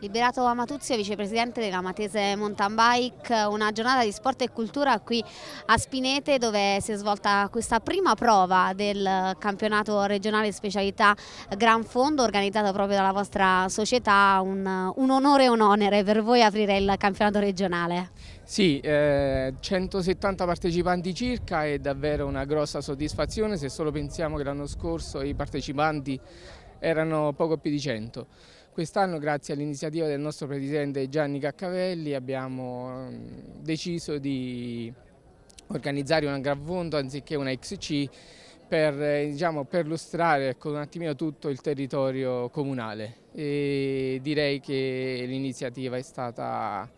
Liberato Amatuzio, vicepresidente della Matese Mountain Bike, una giornata di sport e cultura qui a Spinete dove si è svolta questa prima prova del campionato regionale specialità Gran Fondo organizzato proprio dalla vostra società, un, un onore e un onere per voi aprire il campionato regionale. Sì, eh, 170 partecipanti circa è davvero una grossa soddisfazione se solo pensiamo che l'anno scorso i partecipanti erano poco più di 100. Quest'anno, grazie all'iniziativa del nostro presidente Gianni Caccavelli, abbiamo mm, deciso di organizzare una aggrafondo anziché una XC per eh, diciamo, perlustrare ecco, un attimino tutto il territorio comunale. E direi che l'iniziativa è stata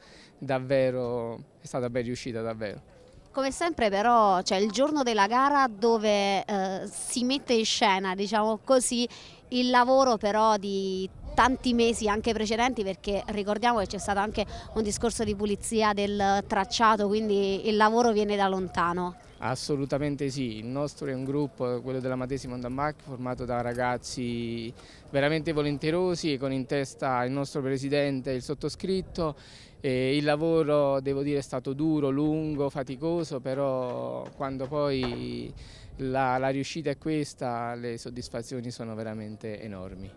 davvero è stata ben riuscita davvero. Come sempre però c'è cioè il giorno della gara dove eh, si mette in scena, diciamo così, il lavoro però di tanti mesi anche precedenti perché ricordiamo che c'è stato anche un discorso di pulizia del tracciato, quindi il lavoro viene da lontano. Assolutamente sì, il nostro è un gruppo, quello della Matesi Mondamac, formato da ragazzi veramente volenterosi con in testa il nostro presidente e il sottoscritto. E il lavoro devo dire è stato duro, lungo, faticoso, però quando poi la, la riuscita è questa le soddisfazioni sono veramente enormi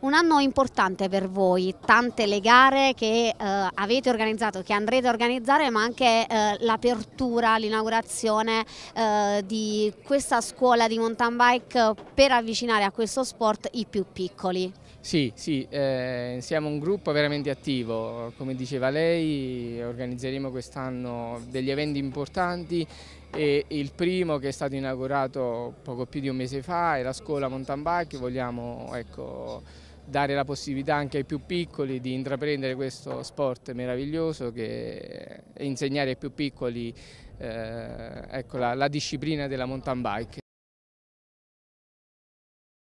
un anno importante per voi, tante le gare che eh, avete organizzato, che andrete a organizzare, ma anche eh, l'apertura, l'inaugurazione eh, di questa scuola di mountain bike per avvicinare a questo sport i più piccoli. Sì, sì eh, siamo un gruppo veramente attivo, come diceva lei, organizzeremo quest'anno degli eventi importanti e il primo che è stato inaugurato poco più di un mese fa è la scuola mountain bike, vogliamo ecco, dare la possibilità anche ai più piccoli di intraprendere questo sport meraviglioso e insegnare ai più piccoli eh, ecco, la, la disciplina della mountain bike.